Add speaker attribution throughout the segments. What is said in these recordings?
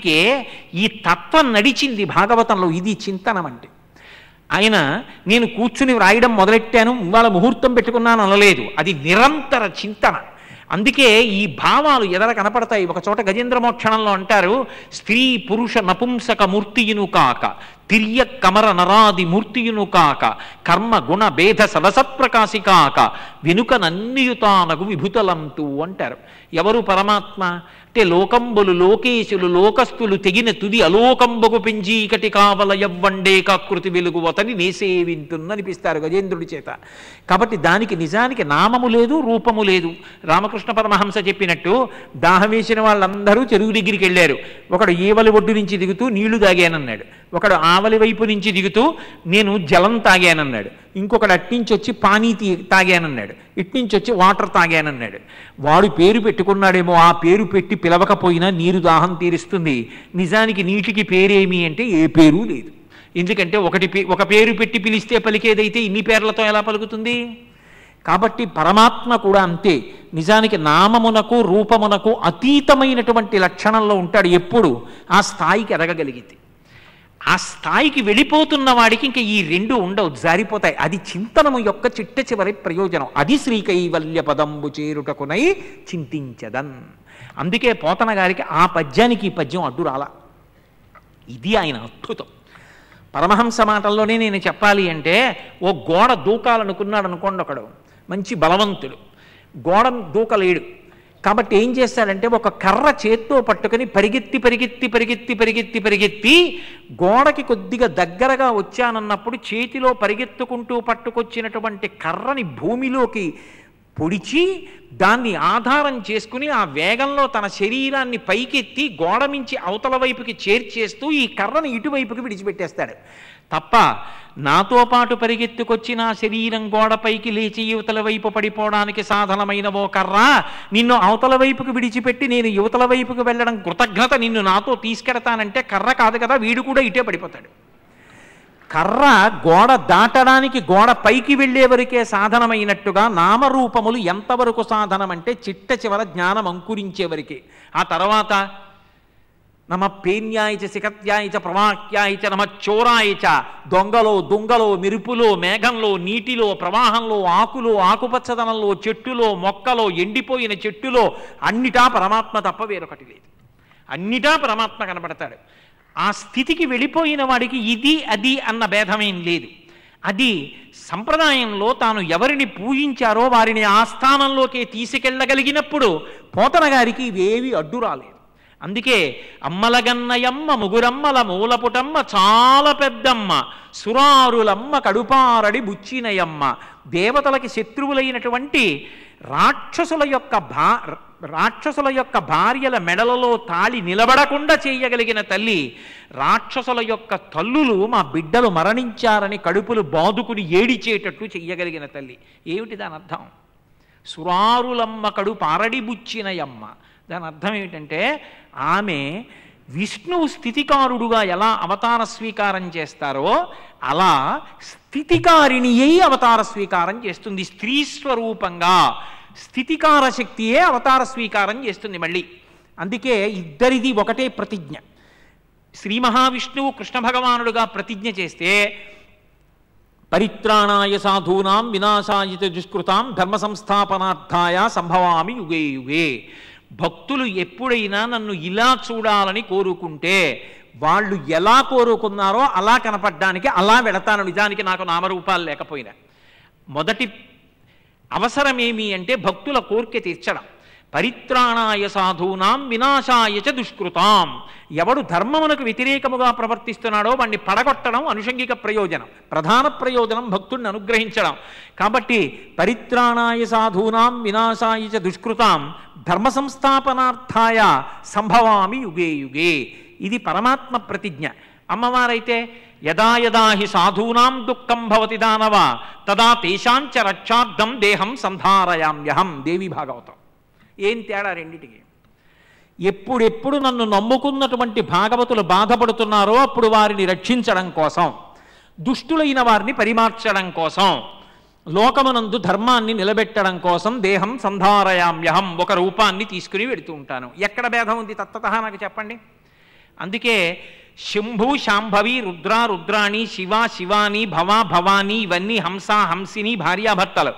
Speaker 1: అందుకే ఈ తత్వం నడిచింది భాగవతంలో ఇది చింతనం అంటే ఆయన నేను కూర్చుని వ్రాయడం మొదలెట్టాను ఇవాళ ముహూర్తం పెట్టుకున్నాను అనలేదు అది నిరంతర చింతన అందుకే ఈ భావాలు ఎదర కనపడతాయి ఒకచోట గజేంద్ర మోక్షణంలో అంటారు స్త్రీ పురుష నపుంసక మూర్తియును కాక తిర్య కమర నరాది మూర్తియును కాక కర్మ గుణ భేద సదసత్ప్రకాశి కాక వెనుక నన్నియుతానగు విభుతలంతు అంటారు ఎవరు పరమాత్మ అంటే లోకంబులు లోకేశులు లోకస్తులు తెగిన తుది అలోకంబకు పెంచీకటి కావల ఎవ్వండే కాకృతి వెలుగు అతని నేసేవింతున్ననిపిస్తారు గజేంద్రుడి చేత కాబట్టి దానికి నిజానికి నామము లేదు రూపము లేదు రామకృష్ణ పరమహంస చెప్పినట్టు దాహం వేసిన వాళ్ళందరూ చెరువు దగ్గరికి వెళ్ళారు ఒకడు ఈవలి ఒడ్డు నుంచి దిగుతూ నీళ్లు తాగానన్నాడు ఒకడు ఆవలి వైపు నుంచి దిగుతూ నేను జలం తాగానన్నాడు ఇంకొకడు అట్నుంచి వచ్చి పానీ తీ తాగానన్నాడు ఇట్నుంచి వచ్చి వాటర్ తాగానన్నాడు వాడు పేరు పెట్టుకున్నాడేమో ఆ పేరు పెట్టి పిలవకపోయినా నీరు దాహం తీరుస్తుంది నిజానికి నీటికి పేరేమి అంటే ఏ పేరు లేదు ఎందుకంటే ఒకటి ఒక పేరు పెట్టి పిలిస్తే పలికేదైతే ఇన్ని పేర్లతో ఎలా పలుకుతుంది కాబట్టి పరమాత్మ కూడా అంతే నిజానికి నామమునకు రూపమునకు అతీతమైనటువంటి లక్షణంలో ఉంటాడు ఎప్పుడు ఆ స్థాయికి ఎదగగలిగితే ఆ స్థాయికి వెళ్ళిపోతున్న వాడికి ఇంకా ఈ రెండు ఉండవు జారిపోతాయి అది చింతనము యొక్క చిట్ట చివరి ప్రయోజనం అది శ్రీకైవల్య పదంబు చేరుటకునై చింతించదన్ అందుకే పోతన గారికి ఆ పద్యానికి ఈ పద్యం అడ్డు రాల ఇది ఆయన అద్భుతం పరమహంస మాటల్లోనే నేను చెప్పాలి అంటే ఓ గోడ దూకాలనుకున్నాడు అనుకోండి ఒకడు మంచి బలవంతుడు గోడ దూకలేడు కాబట్టి ఏం చేశాడంటే ఒక కర్ర చేత్తో పట్టుకుని పరిగెత్తి పరిగెత్తి పరిగెత్తి పరిగెత్తి పరిగెత్తి గోడకి కొద్దిగా దగ్గరగా వచ్చానన్నప్పుడు చేతిలో పరిగెత్తుకుంటూ పట్టుకొచ్చినటువంటి కర్రని భూమిలోకి పొడిచి దాన్ని ఆధారం చేసుకుని ఆ వేగంలో తన శరీరాన్ని పైకెత్తి గోడ మించి అవతల వైపుకి చేర్చేస్తూ ఈ కర్రను ఇటువైపుకి విడిచిపెట్టేస్తాడు తప్ప నాతో పాటు పరిగెత్తుకొచ్చి నా శరీరం గోడపైకి లేచి యువతల వైపు పడిపోవడానికి సాధనమైన ఓ కర్ర నిన్ను అవతల వైపుకు విడిచిపెట్టి నేను యువతల వైపుకు వెళ్ళడం కృతజ్ఞత నిన్ను నాతో తీసుకెడతానంటే కర్ర కాదు కదా వీడు కూడా ఇటే పడిపోతాడు కర్ర గోడ దాటడానికి గోడ పైకి వెళ్ళే వరకే సాధనమైనట్టుగా నామరూపములు ఎంతవరకు సాధనమంటే చిట్ట చివర జ్ఞానం అంకురించే వరకే ఆ తర్వాత నమ పేన్యాయ చ సికత్యాయ నమ చోరాయ దొంగలో దొంగలో దుంగలో మెరుపులో మేఘంలో నీటిలో ప్రవాహంలో ఆకులో ఆకుపచ్చదనంలో చెట్టులో మొక్కలో ఎండిపోయిన చెట్టులో అన్నిటా పరమాత్మ తప్ప వేరొకటి లేదు అన్నిటా పరమాత్మ కనబడతాడు ఆ స్థితికి వెళ్ళిపోయిన వాడికి ఇది అది అన్న భేదమేం లేదు అది సంప్రదాయంలో తాను ఎవరిని పూజించారో వారిని ఆ స్థానంలోకే తీసుకెళ్ళగలిగినప్పుడు పోతన గారికి ఇవేవి అడ్డు రాలేదు అందుకే అమ్మలగన్నయమ్మ ముగురమ్మల మూలపుటమ్మ చాలా పెద్దమ్మ సురారులమ్మ కడుపారడి బుచ్చినయమ్మ దేవతలకి శత్రువులైనటువంటి రాక్షసుల యొక్క భా రాక్షసుల యొక్క భార్యల మెడలలో తాళి నిలబడకుండా చేయగలిగిన తల్లి రాక్షసుల యొక్క తల్లులు మా బిడ్డలు మరణించారని కడుపులు బాదుకుని ఏడిచేటట్టు చెయ్యగలిగిన తల్లి ఏమిటి దాని అర్థం సురారులమ్మ కడుపారడి బుచ్చినయమ్మ దాని అర్థం ఏమిటంటే ఆమె విష్ణువు స్థితికారుడుగా ఎలా అవతార స్వీకారం చేస్తారో అలా స్థితికారిణి అయి అవతార స్వీకారం చేస్తుంది స్త్రీ స్వరూపంగా స్థితికార శక్తియే అవతార స్వీకారం చేస్తుంది మళ్ళీ అందుకే ఇద్దరిది ఒకటే ప్రతిజ్ఞ శ్రీ మహావిష్ణువు కృష్ణ భగవానుడుగా ప్రతిజ్ఞ చేస్తే పరిత్రాణాయ సాధూనాం వినాశాయుత దుష్కృతాం ధర్మ సంస్థాపనార్థాయ సంభవామి యుగే యుగే భక్తులు ఎప్పుడైనా నన్ను ఇలా చూడాలని కోరుకుంటే వాళ్ళు ఎలా కోరుకున్నారో అలా కనపడ్డానికి అలా వెళతాను నిజానికి నాకు నామరూపాలు లేకపోయినా మొదటి అవసరమేమి అంటే భక్తుల కోరిక తీర్చడం పరిత్రాణాయ సాధూనాం వినాశాయ చ దుష్కృతాం ఎవడు ధర్మమునకు వ్యతిరేకముగా ప్రవర్తిస్తున్నాడో వాడిని పడగొట్టడం అనుషంగిక ప్రయోజనం ప్రధాన ప్రయోజనం భక్తుడిని అనుగ్రహించడం కాబట్టి పరిత్రాణాయ సాధూనాం వినాశాయ చ దుష్కృతాం ధర్మ సంస్థాపనార్థాయ సంభవామి యుగే యుగే ఇది పరమాత్మ ప్రతిజ్ఞ అమ్మవారైతే యదా యదా హి సాధూనాం దుఃఖం భవతి దానవ తదా తేషాంచ రక్షార్థం దేహం సంధారయామ్యహం దేవి భాగవతం ఏం తేడా రెండిటికి ఎప్పుడెప్పుడు నన్ను నమ్ముకున్నటువంటి భాగవతులు బాధపడుతున్నారో అప్పుడు వారిని రక్షించడం కోసం దుష్టులైన వారిని పరిమార్చడం కోసం లోకమునందు ధర్మాన్ని నిలబెట్టడం కోసం దేహం సంధారయామ్యహం ఒక రూపాన్ని తీసుకుని వెడుతూ ఉంటాను ఎక్కడ భేదం ఉంది తత్తత నాకు చెప్పండి అందుకే శంభు శాంభవి రుద్ర రుద్రాణి శివ శివాని భవ భవాని ఇవన్నీ హంస హంసిని భార్యాభర్తలు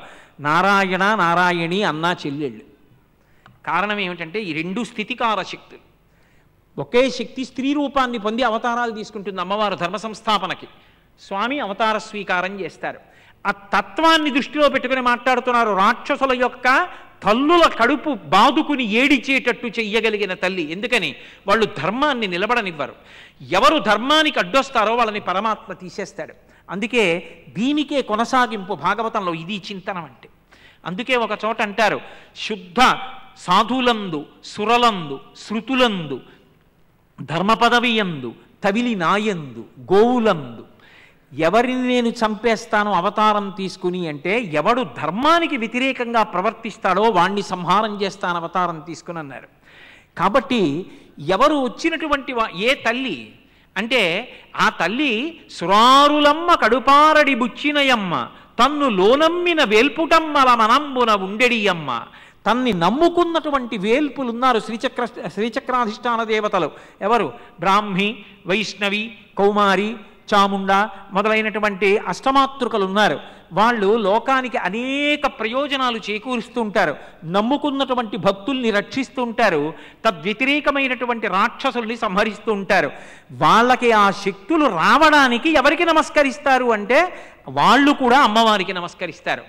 Speaker 1: నారాయణ నారాయణి అన్నా చెల్లెళ్ళు కారణం ఏమిటంటే ఈ రెండు స్థితికార శక్తులు ఒకే శక్తి స్త్రీ రూపాన్ని పొంది అవతారాలు తీసుకుంటుంది అమ్మవారు ధర్మ సంస్థాపనకి స్వామి అవతార స్వీకారం చేస్తారు ఆ తత్వాన్ని దృష్టిలో పెట్టుకుని మాట్లాడుతున్నారు రాక్షసుల యొక్క తల్లుల కడుపు బాదుకుని ఏడిచేటట్టు చెయ్యగలిగిన తల్లి ఎందుకని వాళ్ళు ధర్మాన్ని నిలబడనివ్వరు ఎవరు ధర్మానికి అడ్డొస్తారో వాళ్ళని పరమాత్మ తీసేస్తాడు అందుకే దీనికే కొనసాగింపు భాగవతంలో ఇది చింతనం అంటే అందుకే ఒక చోట అంటారు శుద్ధ సాధులందు సురలందు శృతులందు ధర్మపదవియందు తవిలి నాయందు గోవులందు ఎవరిని నేను చంపేస్తాను అవతారం తీసుకుని అంటే ఎవడు ధర్మానికి వ్యతిరేకంగా ప్రవర్తిస్తాడో వాణ్ణి సంహారం చేస్తాను అవతారం తీసుకుని అన్నారు కాబట్టి ఎవరు వచ్చినటువంటి ఏ తల్లి అంటే ఆ తల్లి సురారులమ్మ కడుపారడి బుచ్చినయమ్మ తన్ను లోనమ్మిన వేల్పుటమ్మల మనంబున ఉండెడియమ్మ తన్ని నమ్ముకున్నటువంటి వేల్పులు ఉన్నారు శ్రీచక్ర శ్రీచక్రాధిష్టాన దేవతలు ఎవరు బ్రాహ్మి వైష్ణవి కౌమారి చాముండ మొదలైనటువంటి అష్టమాతృకలు ఉన్నారు వాళ్ళు లోకానికి అనేక ప్రయోజనాలు చేకూరుస్తూ ఉంటారు నమ్ముకున్నటువంటి భక్తుల్ని రక్షిస్తూ ఉంటారు తద్వ్యతిరేకమైనటువంటి రాక్షసుల్ని సంహరిస్తూ ఉంటారు వాళ్ళకి ఆ శక్తులు రావడానికి ఎవరికి నమస్కరిస్తారు అంటే వాళ్ళు కూడా అమ్మవారికి నమస్కరిస్తారు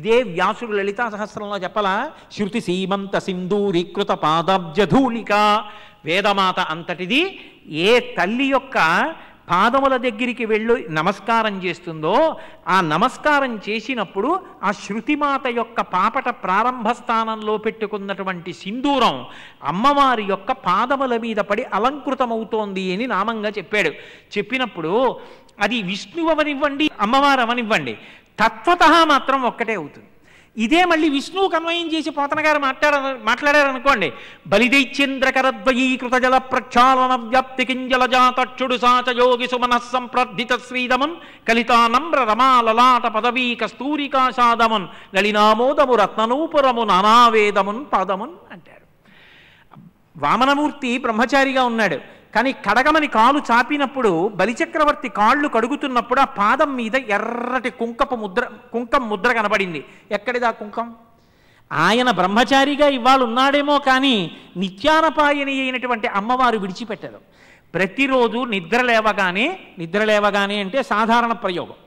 Speaker 1: ఇదే వ్యాసుడు లలితా సహస్రంలో చెప్పలా శృతి సీమంత సింధూరీకృత పాదాబ్జధూళిక వేదమాత అంతటిది ఏ తల్లి యొక్క పాదముల దగ్గరికి వెళ్ళి నమస్కారం చేస్తుందో ఆ నమస్కారం చేసినప్పుడు ఆ శృతిమాత యొక్క పాపట ప్రారంభ స్థానంలో పెట్టుకున్నటువంటి సింధూరం అమ్మవారి యొక్క పాదముల మీద పడి అలంకృతమవుతోంది అని నామంగా చెప్పాడు చెప్పినప్పుడు అది అవనివ్వండి అమ్మవారు అవనివ్వండి తత్వత మాత్రం ఒక్కటే అవుతుంది ఇదే మళ్ళీ విష్ణువు కన్వయం చేసి పోతన గారు మాట్లాడ మాట్లాడారనుకోండి బలిదైచ్చేంద్రకరద్వయీకృత జల ప్రక్షాళన వ్యాప్తి కింజల జాతక్షుడు సాచయోగి సుమనః సంప్రర్థిత శ్రీదమన్ కలితానమ్ర రమాలలాట పదవీ కస్తూరికాశాదమన్ లళినామోదము రత్ననూపురము నానావేదమున్ పాదమున్ అంటారు వామనమూర్తి బ్రహ్మచారిగా ఉన్నాడు కానీ కడగమని కాలు చాపినప్పుడు బలిచక్రవర్తి కాళ్ళు కడుగుతున్నప్పుడు ఆ పాదం మీద ఎర్రటి కుంకపు ముద్ర కుంకం ముద్ర కనబడింది ఎక్కడిదా కుంకం ఆయన బ్రహ్మచారిగా ఇవాళ ఉన్నాడేమో కానీ నిత్యానపాయని అయినటువంటి అమ్మవారు విడిచిపెట్టరు ప్రతిరోజు నిద్ర లేవగానే నిద్ర లేవగానే అంటే సాధారణ ప్రయోగం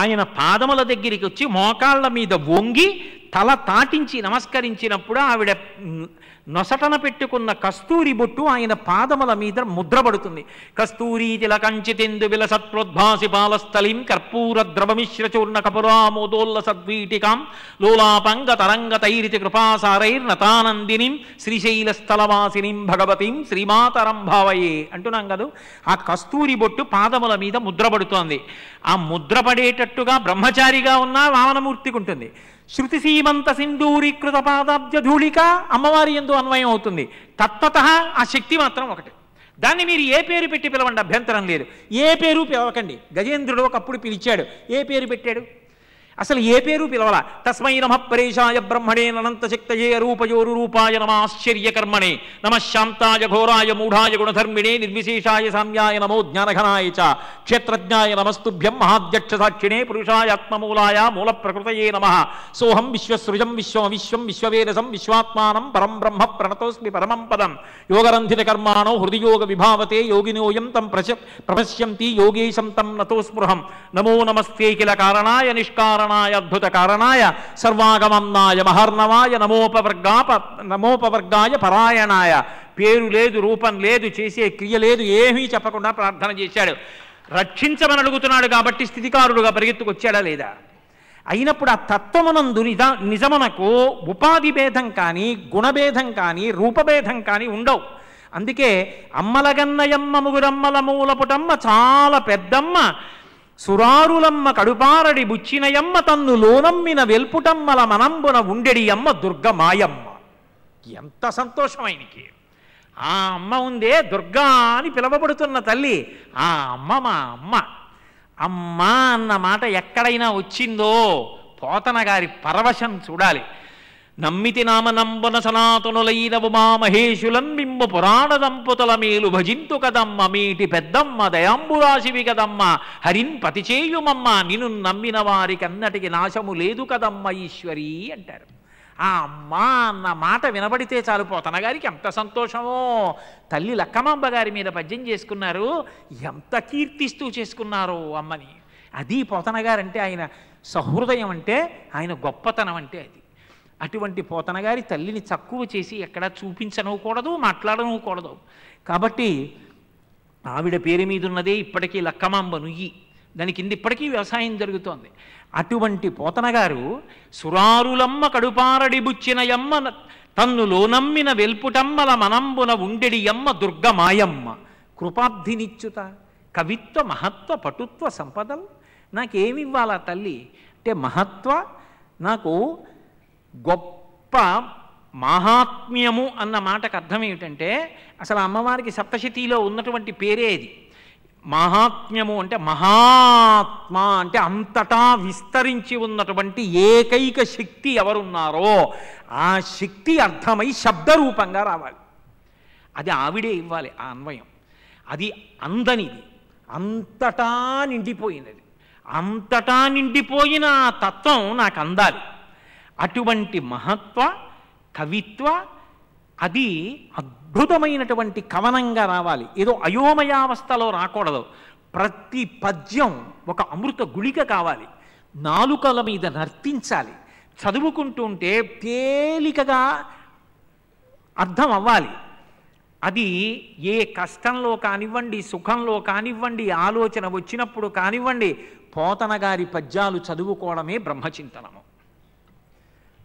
Speaker 1: ఆయన పాదముల దగ్గరికి వచ్చి మోకాళ్ళ మీద వంగి తల తాటించి నమస్కరించినప్పుడు ఆవిడ నొసటన పెట్టుకున్న కస్తూరి బొట్టు ఆయన పాదముల మీద ముద్రపడుతుంది కస్తూరి తిలకంచితిందు విలసత్వోద్భాసి పాలస్థలిం కర్పూర చూర్ణ కపురామోదోల్ల సద్వీటికాం లోలాపంగ తరంగతైరితి కృపాసారైర్నతానందినిం శ్రీశైలస్థలవాసినిం భగవతిం శ్రీమాతరం భావయే అంటున్నాం కదా ఆ కస్తూరి బొట్టు పాదముల మీద ముద్రపడుతోంది ఆ ముద్రపడేటట్టుగా బ్రహ్మచారిగా ఉన్న వామనమూర్తికి ఉంటుంది శృతి సీమంత సింధూరీకృత పాదాబ్జ ధూళిక అమ్మవారి ఎందు అన్వయం అవుతుంది తత్వత ఆ శక్తి మాత్రం ఒకటి దాన్ని మీరు ఏ పేరు పెట్టి పిలవండి అభ్యంతరం లేదు ఏ పేరు పిలవకండి గజేంద్రుడు ఒకప్పుడు పిలిచాడు ఏ పేరు పెట్టాడు అసలు ఏ పేరు పిలవాల తస్మై నమ పరేషాయ బ్రహ్మణే శక్తయే రూపయోరు రూపాయ నమ ఆశ్చర్యకర్మణే నమ శాంతాయ ఘోరాయ మూఢాయ గుణధర్మిణే నిర్విశేషాయ సామ్యాయ నమో జ్ఞానఘనాయ చ క్షేత్రజ్ఞాయ నమస్తుభ్యం మహాధ్యక్ష సాక్షిణే పురుషాయ ఆత్మమూలాయ మూల ప్రకృతయే నమ సోహం విశ్వసృజం విశ్వం విశ్వం విశ్వవేదసం విశ్వాత్మానం పరం బ్రహ్మ ప్రణతోస్మి పరమం పదం యోగరంధిత కర్మాణో హృదియోగ విభావతే యోగినోయం తం ప్రశ ప్రపశ్యంతి యోగేశం తం నతో స్పృహం నమో నమస్తే కిల కారణాయ నిష్కారణ కారణాయ అద్భుత కారణాయ సర్వాగమన్నాయ మహర్ణవాయ నమోపవర్గాప నమోపవర్గాయ పరాయణాయ పేరు లేదు రూపం లేదు చేసే క్రియ లేదు ఏమీ చెప్పకుండా ప్రార్థన చేశాడు రక్షించమని అడుగుతున్నాడు కాబట్టి స్థితికారుడుగా పరిగెత్తుకొచ్చాడా లేదా అయినప్పుడు ఆ తత్వమనందు నిజ నిజమనకు ఉపాధి భేదం కానీ గుణభేదం కానీ రూపభేదం కానీ ఉండవు అందుకే అమ్మలగన్నయమ్మ ముగురమ్మల మూలపుటమ్మ చాలా పెద్దమ్మ సురారులమ్మ కడుపారడి బుచ్చినయమ్మ తన్ను లోనమ్మిన వెల్పుటమ్మల మనంబున ఉండెడియమ్మ దుర్గమాయమ్మ ఎంత సంతోషం ఆయనకి ఆ అమ్మ ఉందే దుర్గా అని పిలవబడుతున్న తల్లి ఆ అమ్మ మా అమ్మ అమ్మ అన్న మాట ఎక్కడైనా వచ్చిందో పోతన గారి పరవశం చూడాలి నమ్మితి నామనంబన సనాతనులైన ఉమామహేషులన్ మిమ్ము పురాణ దంపతుల మేలు భజింతు కదమ్మ మీటి పెద్దమ్మ దయాంబురాశివి కదమ్మ హరిన్ పతి చేయుమమ్మ నిన్ను నమ్మిన వారికన్నటికి నాశము లేదు కదమ్మ ఈశ్వరి అంటారు ఆ అమ్మ అన్న మాట వినబడితే చాలు పోతనగారికి ఎంత సంతోషమో తల్లి లక్కమాంబ గారి మీద పద్యం చేసుకున్నారు ఎంత కీర్తిస్తూ చేసుకున్నారు అమ్మని అది పోతనగారంటే ఆయన సహృదయం అంటే ఆయన గొప్పతనం అంటే అది అటువంటి పోతనగారి తల్లిని తక్కువ చేసి ఎక్కడా చూపించనవకూడదు మాట్లాడనవకూడదు కాబట్టి ఆవిడ పేరు మీద ఉన్నదే ఇప్పటికీ లక్కమాంబ నుయ్యి దాని కింద ఇప్పటికీ వ్యవసాయం జరుగుతోంది అటువంటి పోతనగారు సురారులమ్మ ఎమ్మ తన్ను లోనమ్మిన వెల్పుటమ్మల మనంబున ఉండెడి యమ్మ దుర్గమాయమ్మ కృపాబ్ధినిచ్యుత కవిత్వ మహత్వ పటుత్వ సంపదలు నాకేమివ్వాలా తల్లి అంటే మహత్వ నాకు గొప్ప మహాత్మ్యము అన్న మాటకు అర్థం ఏమిటంటే అసలు అమ్మవారికి సప్తశతిలో ఉన్నటువంటి పేరే ఇది మహాత్మ్యము అంటే మహాత్మ అంటే అంతటా విస్తరించి ఉన్నటువంటి ఏకైక శక్తి ఎవరున్నారో ఆ శక్తి అర్థమై శబ్దరూపంగా రావాలి అది ఆవిడే ఇవ్వాలి ఆ అన్వయం అది అందనిది అంతటా నిండిపోయినది అంతటా నిండిపోయిన ఆ తత్వం నాకు అందాలి అటువంటి మహత్వ కవిత్వ అది అద్భుతమైనటువంటి కవనంగా రావాలి ఏదో అయోమయావస్థలో రాకూడదు ప్రతి పద్యం ఒక అమృత గుళిక కావాలి నాలుకల మీద నర్తించాలి చదువుకుంటుంటే తేలికగా అర్థం అవ్వాలి అది ఏ కష్టంలో కానివ్వండి సుఖంలో కానివ్వండి ఆలోచన వచ్చినప్పుడు కానివ్వండి పోతన గారి పద్యాలు చదువుకోవడమే బ్రహ్మచింతనము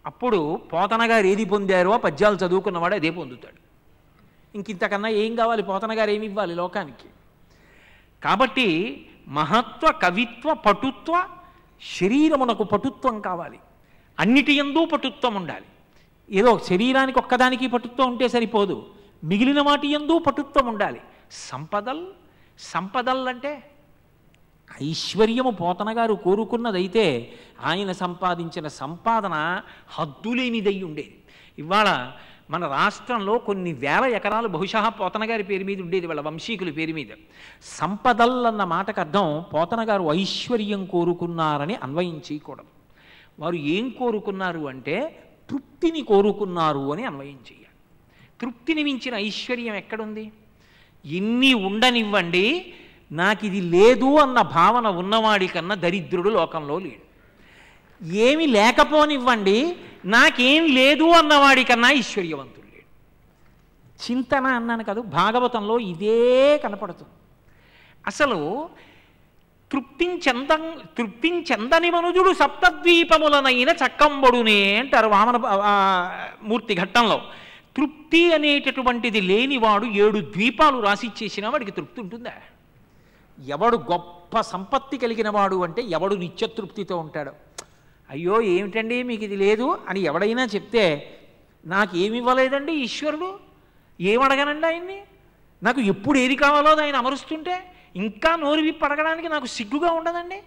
Speaker 1: అప్పుడు పోతనగారు ఏది పొందారో పద్యాలు చదువుకున్నవాడు అదే పొందుతాడు ఇంక ఇంతకన్నా ఏం కావాలి పోతనగారు ఏమి ఇవ్వాలి లోకానికి కాబట్టి మహత్వ కవిత్వ పటుత్వ శరీరమునకు పటుత్వం కావాలి అన్నిటి ఎందు పటుత్వం ఉండాలి ఏదో శరీరానికి ఒక్కదానికి పటుత్వం ఉంటే సరిపోదు మిగిలిన వాటి ఎందు పటుత్వం ఉండాలి సంపదల్ సంపదల్ అంటే ఐశ్వర్యము పోతనగారు కోరుకున్నదైతే ఆయన సంపాదించిన సంపాదన హద్దులేనిదై ఉండేది ఇవాళ మన రాష్ట్రంలో కొన్ని వేల ఎకరాలు బహుశా పోతన గారి పేరు మీద ఉండేది వాళ్ళ వంశీకుల పేరు మీద అన్న మాటకు అర్థం పోతన గారు ఐశ్వర్యం కోరుకున్నారని అన్వయం చేయకూడదు వారు ఏం కోరుకున్నారు అంటే తృప్తిని కోరుకున్నారు అని అన్వయం చేయాలి తృప్తిని మించిన ఐశ్వర్యం ఎక్కడుంది ఎన్ని ఉండనివ్వండి నాకు ఇది లేదు అన్న భావన ఉన్నవాడి కన్నా దరిద్రుడు లోకంలో లేడు ఏమి లేకపోనివ్వండి నాకేం లేదు అన్నవాడి కన్నా ఈశ్వర్యవంతుడు లేడు చింతన అన్నాను కాదు భాగవతంలో ఇదే కనపడుతుంది అసలు తృప్తించెందం తృప్తించెందని మనుజుడు సప్తద్వీపములనైన చక్కంబడునే అంటారు వామన మూర్తి ఘట్టంలో తృప్తి అనేటటువంటిది లేనివాడు ఏడు ద్వీపాలు రాసిచ్చేసినా వాడికి తృప్తి ఉంటుందా ఎవడు గొప్ప సంపత్తి కలిగిన వాడు అంటే ఎవడు నిత్యతృప్తితో ఉంటాడు అయ్యో ఏమిటండి మీకు ఇది లేదు అని ఎవడైనా చెప్తే నాకు ఏమి ఇవ్వలేదండి ఈశ్వరుడు ఏమడగనండి ఆయన్ని నాకు ఎప్పుడు ఏది కావాలో ఆయన అమరుస్తుంటే ఇంకా నోరు విప్పి అడగడానికి నాకు సిగ్గుగా ఉండదండి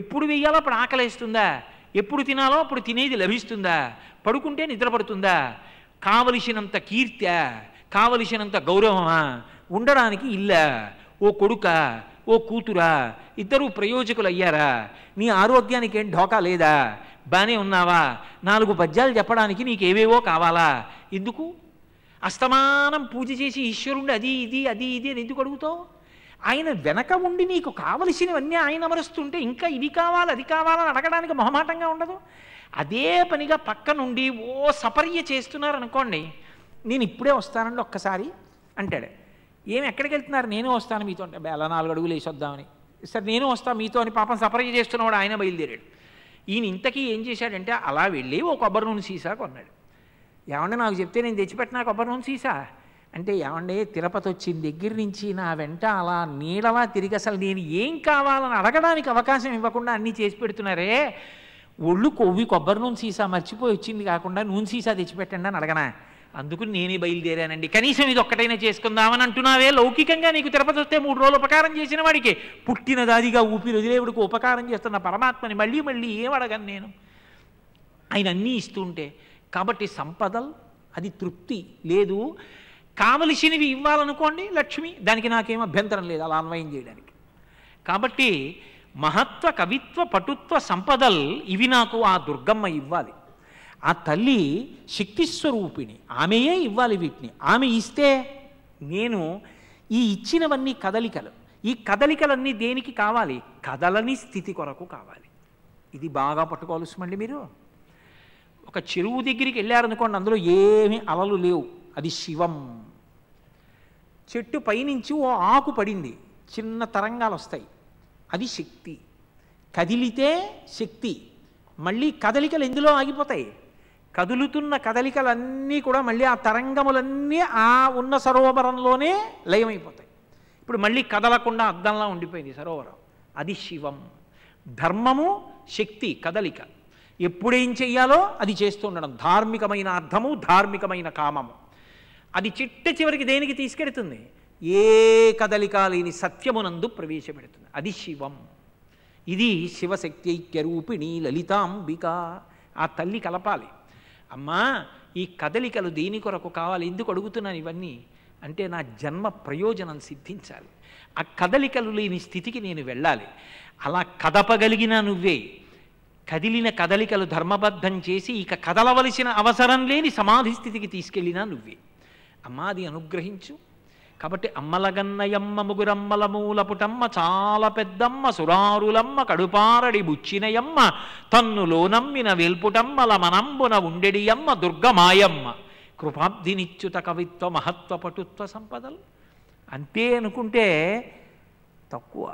Speaker 1: ఎప్పుడు వెయ్యాలో అప్పుడు ఆకలిస్తుందా ఎప్పుడు తినాలో అప్పుడు తినేది లభిస్తుందా పడుకుంటే నిద్రపడుతుందా కావలసినంత కీర్త్యా కావలసినంత గౌరవమా ఉండడానికి ఇల్లా ఓ కొడుక ఓ కూతురా ఇద్దరు ప్రయోజకులు అయ్యారా నీ ఆరోగ్యానికి ఏం ఢోకా లేదా బానే ఉన్నావా నాలుగు పద్యాలు చెప్పడానికి నీకు ఏవేవో కావాలా ఎందుకు అస్తమానం పూజ చేసి ఈశ్వరుండి అది ఇది అది ఇది అని ఎందుకు అడుగుతావు ఆయన వెనక ఉండి నీకు కావలసినవన్నీ ఆయన అమరుస్తుంటే ఇంకా ఇది కావాలి అది కావాలని అడగడానికి మొహమాటంగా ఉండదు అదే పనిగా పక్క నుండి ఓ సపర్య చేస్తున్నారనుకోండి నేను ఇప్పుడే వస్తానండి ఒక్కసారి అంటాడు ఏమి ఎక్కడికి వెళ్తున్నారు నేను వస్తాను మీతో అంటే అలా నాలుగు అడుగులు వేసొద్దామని సరే నేను వస్తాను మీతో అని పాపం సపరేట్ చేస్తున్నవాడు ఆయన బయలుదేరాడు ఈయన ఇంతకీ ఏం చేశాడంటే అలా వెళ్ళి ఓ కొబ్బరి నూనె సీసా కొన్నాడు ఏమంటే నాకు చెప్తే నేను తెచ్చిపెట్టినా కొబ్బరి నూనె సీసా అంటే ఏమండి తిరుపతి వచ్చిన దగ్గర నుంచి నా వెంట అలా నీడలా తిరిగి అసలు నేను ఏం కావాలని అడగడానికి అవకాశం ఇవ్వకుండా అన్నీ చేసి పెడుతున్నారే ఒళ్ళు కొవ్వి కొబ్బరి నూనె సీసా మర్చిపోయి వచ్చింది కాకుండా నూనె సీసా తెచ్చిపెట్టండి అని అడగనా అందుకు నేనే బయలుదేరానండి కనీసం ఇది ఒక్కటైనా చేసుకుందామని అంటున్నావే లౌకికంగా నీకు తిరుపతి వస్తే మూడు రోజులు ఉపకారం చేసిన వాడికి పుట్టిన దాదిగా ఊపిరి వదిలేవుడికి ఉపకారం చేస్తున్న పరమాత్మని మళ్ళీ మళ్ళీ ఏమడగను నేను ఆయన అన్నీ ఇస్తుంటే కాబట్టి సంపదల్ అది తృప్తి లేదు కావలసినవి ఇవ్వాలనుకోండి లక్ష్మి దానికి నాకేం అభ్యంతరం లేదు అలా అన్వయం చేయడానికి కాబట్టి మహత్వ కవిత్వ పటుత్వ సంపదల్ ఇవి నాకు ఆ దుర్గమ్మ ఇవ్వాలి ఆ తల్లి శక్తిస్వరూపిణి ఆమెయే ఇవ్వాలి వీటిని ఆమె ఇస్తే నేను ఈ ఇచ్చినవన్నీ కదలికలు ఈ కదలికలన్నీ దేనికి కావాలి కదలని స్థితి కొరకు కావాలి ఇది బాగా పట్టుకోవాల్సి మీరు ఒక చెరువు దగ్గరికి వెళ్ళారనుకోండి అందులో ఏమి అలలు లేవు అది శివం చెట్టు పైనుంచి ఓ ఆకు పడింది చిన్న తరంగాలు వస్తాయి అది శక్తి కదిలితే శక్తి మళ్ళీ కదలికలు ఎందులో ఆగిపోతాయి కదులుతున్న కదలికలన్నీ కూడా మళ్ళీ ఆ తరంగములన్నీ ఆ ఉన్న సరోవరంలోనే లయమైపోతాయి ఇప్పుడు మళ్ళీ కదలకుండా అద్దంలా ఉండిపోయింది సరోవరం అది శివం ధర్మము శక్తి కదలిక ఎప్పుడేం చెయ్యాలో అది చేస్తూ ఉండడం ధార్మికమైన అర్థము ధార్మికమైన కామము అది చిట్ట చివరికి దేనికి తీసుకెడుతుంది ఏ కదలిక లేని సత్యమునందు ప్రవేశపెడుతుంది అది శివం ఇది శివశక్తి రూపిణి లలితాంబిక ఆ తల్లి కలపాలి అమ్మా ఈ కదలికలు దేని కొరకు కావాలి ఎందుకు అడుగుతున్నాను ఇవన్నీ అంటే నా జన్మ ప్రయోజనం సిద్ధించాలి ఆ కదలికలు లేని స్థితికి నేను వెళ్ళాలి అలా కదపగలిగిన నువ్వే కదిలిన కదలికలు ధర్మబద్ధం చేసి ఇక కదలవలసిన అవసరం లేని సమాధి స్థితికి తీసుకెళ్ళినా నువ్వే అమ్మా అది అనుగ్రహించు కాబట్టి అమ్మలగన్నయమ్మ ముగురమ్మల మూలపుటమ్మ చాలా పెద్దమ్మ సురారులమ్మ కడుపారడి బుచ్చినయమ్మ తన్నులో నమ్మిన వెల్పుటమ్మల మనంబున ఉండెడియమ్మ దుర్గమాయమ్మ కృపాబ్ధినిచ్యుత కవిత్వ మహత్వ పటుత్వ సంపదలు అంతే అనుకుంటే తక్కువ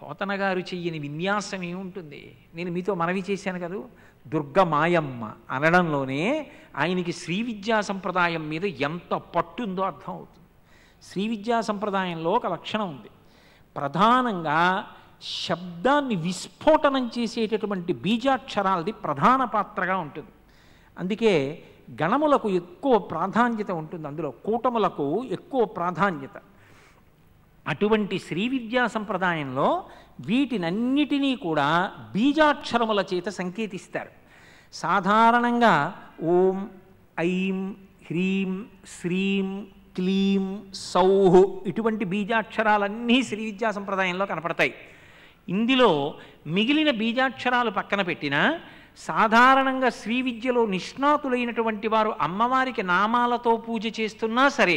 Speaker 1: పోతన గారు చెయ్యని విన్యాసం ఏముంటుంది నేను మీతో మనవి చేశాను కదా దుర్గమాయమ్మ అనడంలోనే ఆయనకి శ్రీ విద్యా సంప్రదాయం మీద ఎంత పట్టుందో అర్థం అవుతుంది శ్రీ విద్యా సంప్రదాయంలో ఒక లక్షణం ఉంది ప్రధానంగా శబ్దాన్ని విస్ఫోటనం చేసేటటువంటి బీజాక్షరాలది ప్రధాన పాత్రగా ఉంటుంది అందుకే గణములకు ఎక్కువ ప్రాధాన్యత ఉంటుంది అందులో కూటములకు ఎక్కువ ప్రాధాన్యత అటువంటి శ్రీ విద్యా సంప్రదాయంలో వీటినన్నిటినీ కూడా బీజాక్షరముల చేత సంకేతిస్తారు సాధారణంగా ఓం ఐం హ్రీం శ్రీం క్లీం సౌహ్ ఇటువంటి బీజాక్షరాలన్నీ శ్రీ విద్యా సంప్రదాయంలో కనపడతాయి ఇందులో మిగిలిన బీజాక్షరాలు పక్కన పెట్టినా సాధారణంగా శ్రీ విద్యలో నిష్ణాతులైనటువంటి వారు అమ్మవారికి నామాలతో పూజ చేస్తున్నా సరే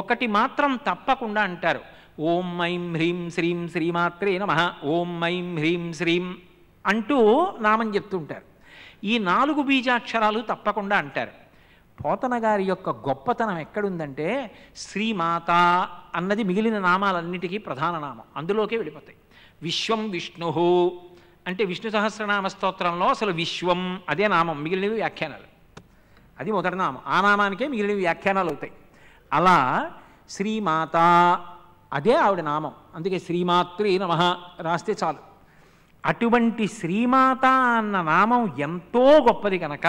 Speaker 1: ఒకటి మాత్రం తప్పకుండా అంటారు ఓం మైం హ్రీం శ్రీం శ్రీమాత్రే నమ ఓం మైం హ్రీం శ్రీం అంటూ నామం చెప్తుంటారు ఈ నాలుగు బీజాక్షరాలు తప్పకుండా అంటారు పోతన గారి యొక్క గొప్పతనం ఎక్కడుందంటే శ్రీమాత అన్నది మిగిలిన నామాలన్నిటికీ ప్రధాన నామం అందులోకే వెళ్ళిపోతాయి విశ్వం విష్ణు అంటే విష్ణు సహస్రనామ స్తోత్రంలో అసలు విశ్వం అదే నామం మిగిలినవి వ్యాఖ్యానాలు అది మొదటి నామం ఆ నామానికే మిగిలినవి వ్యాఖ్యానాలు అవుతాయి అలా శ్రీమాత అదే ఆవిడ నామం అందుకే శ్రీమాతృ నమ రాస్తే చాలు అటువంటి శ్రీమాత అన్న నామం ఎంతో గొప్పది కనుక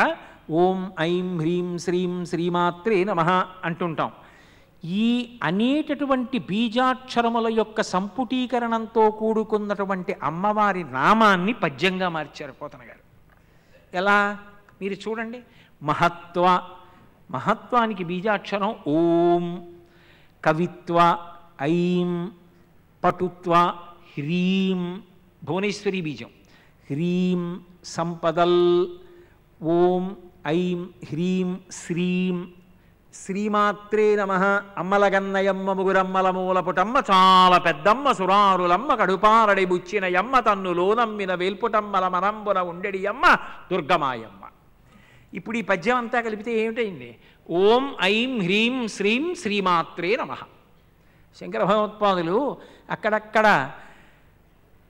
Speaker 1: ఓం ఐం హ్రీం శ్రీం శ్రీమాత్రే నమ అంటుంటాం ఈ అనేటటువంటి బీజాక్షరముల యొక్క సంపుటీకరణంతో కూడుకున్నటువంటి అమ్మవారి నామాన్ని పద్యంగా మార్చారు పోతన గారు ఎలా మీరు చూడండి మహత్వ మహత్వానికి బీజాక్షరం ఓం కవిత్వ ఐం పటుత్వ హ్రీం భువనేశ్వరి బీజం హ్రీం సంపదల్ ఓం ఐం హ్రీం శ్రీం శ్రీమాత్రే నమ అమ్మలగన్నయమ్మ ముగురమ్మల మూలపుటమ్మ చాలా పెద్దమ్మ సురారులమ్మ కడుపారడి బుచ్చిన యమ్మ తన్ను లోనమ్మిన వేల్పుటమ్మల మనంబున ఉండెడి అమ్మ దుర్గమాయమ్మ ఇప్పుడు ఈ పద్యం అంతా కలిపితే ఏమిటైంది ఓం ఐం హ్రీం శ్రీం శ్రీమాత్రే నమ శంకర భగవత్పాదులు అక్కడక్కడ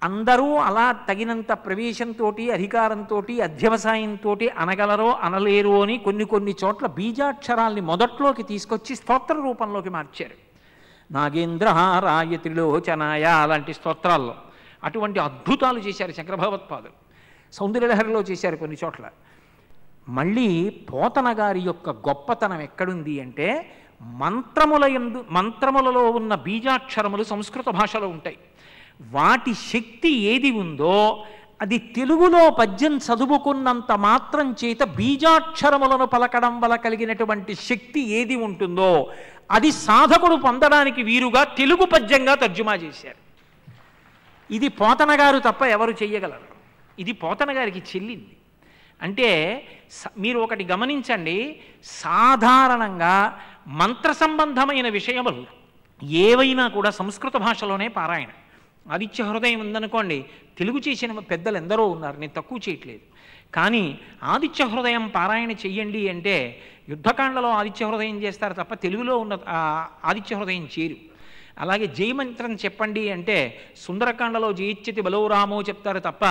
Speaker 1: అందరూ అలా తగినంత ప్రవేశంతో అధికారంతో అధ్యవసాయంతో అనగలరో అనలేరు అని కొన్ని కొన్ని చోట్ల బీజాక్షరాల్ని మొదట్లోకి తీసుకొచ్చి స్తోత్ర రూపంలోకి మార్చారు నాగేంద్ర రాయ త్రిలోచనాయ అలాంటి స్తోత్రాల్లో అటువంటి అద్భుతాలు చేశారు శంకరభగవత్పాదులు సౌందర్యలహరిలో చేశారు కొన్ని చోట్ల మళ్ళీ పోతన గారి యొక్క గొప్పతనం ఎక్కడుంది అంటే మంత్రముల ఎందు మంత్రములలో ఉన్న బీజాక్షరములు సంస్కృత భాషలో ఉంటాయి వాటి శక్తి ఏది ఉందో అది తెలుగులో పద్యం చదువుకున్నంత మాత్రం చేత బీజాక్షరములను పలకడం వల్ల కలిగినటువంటి శక్తి ఏది ఉంటుందో అది సాధకుడు పొందడానికి వీరుగా తెలుగు పద్యంగా తర్జుమా చేశారు ఇది పోతన గారు తప్ప ఎవరు చెయ్యగలరు ఇది పోతన గారికి చెల్లింది అంటే మీరు ఒకటి గమనించండి సాధారణంగా మంత్ర సంబంధమైన విషయములు ఏవైనా కూడా సంస్కృత భాషలోనే పారాయణ ఆదిత్య హృదయం ఉందనుకోండి తెలుగు చేసిన పెద్దలు ఎందరో ఉన్నారు నేను తక్కువ చేయట్లేదు కానీ ఆదిత్య హృదయం పారాయణ చెయ్యండి అంటే యుద్ధకాండలో ఆదిత్య హృదయం చేస్తారు తప్ప తెలుగులో ఉన్న ఆదిత్య హృదయం చేరు అలాగే జయమంత్రం చెప్పండి అంటే సుందరకాండలో జయిత్యతి బలో రామో చెప్తారు తప్ప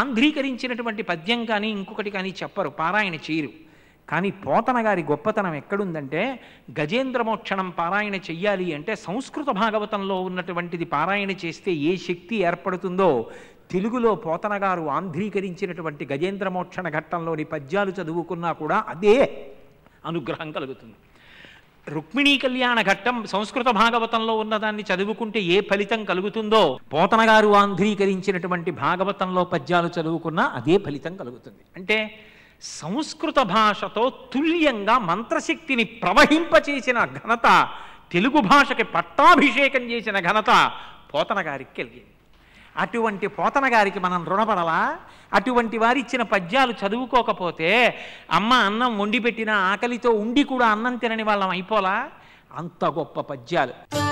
Speaker 1: ఆంధ్రీకరించినటువంటి పద్యం కానీ ఇంకొకటి కానీ చెప్పరు పారాయణ చేయరు కానీ పోతన గారి గొప్పతనం ఎక్కడుందంటే గజేంద్ర మోక్షణం పారాయణ చెయ్యాలి అంటే సంస్కృత భాగవతంలో ఉన్నటువంటిది పారాయణ చేస్తే ఏ శక్తి ఏర్పడుతుందో తెలుగులో పోతన గారు ఆంధ్రీకరించినటువంటి గజేంద్ర మోక్షణ ఘట్టంలోని పద్యాలు చదువుకున్నా కూడా అదే అనుగ్రహం కలుగుతుంది రుక్మిణీ కళ్యాణ ఘట్టం సంస్కృత భాగవతంలో ఉన్నదాన్ని చదువుకుంటే ఏ ఫలితం కలుగుతుందో పోతన గారు ఆంధ్రీకరించినటువంటి భాగవతంలో పద్యాలు చదువుకున్నా అదే ఫలితం కలుగుతుంది అంటే సంస్కృత భాషతో తుల్యంగా మంత్రశక్తిని ప్రవహింపచేసిన ఘనత తెలుగు భాషకి పట్టాభిషేకం చేసిన ఘనత పోతన గారికి కలిగింది అటువంటి పోతన గారికి మనం రుణపడలా అటువంటి వారిచ్చిన పద్యాలు చదువుకోకపోతే అమ్మ అన్నం వండి పెట్టిన ఆకలితో ఉండి కూడా అన్నం తినని వాళ్ళం అయిపోలా అంత గొప్ప పద్యాలు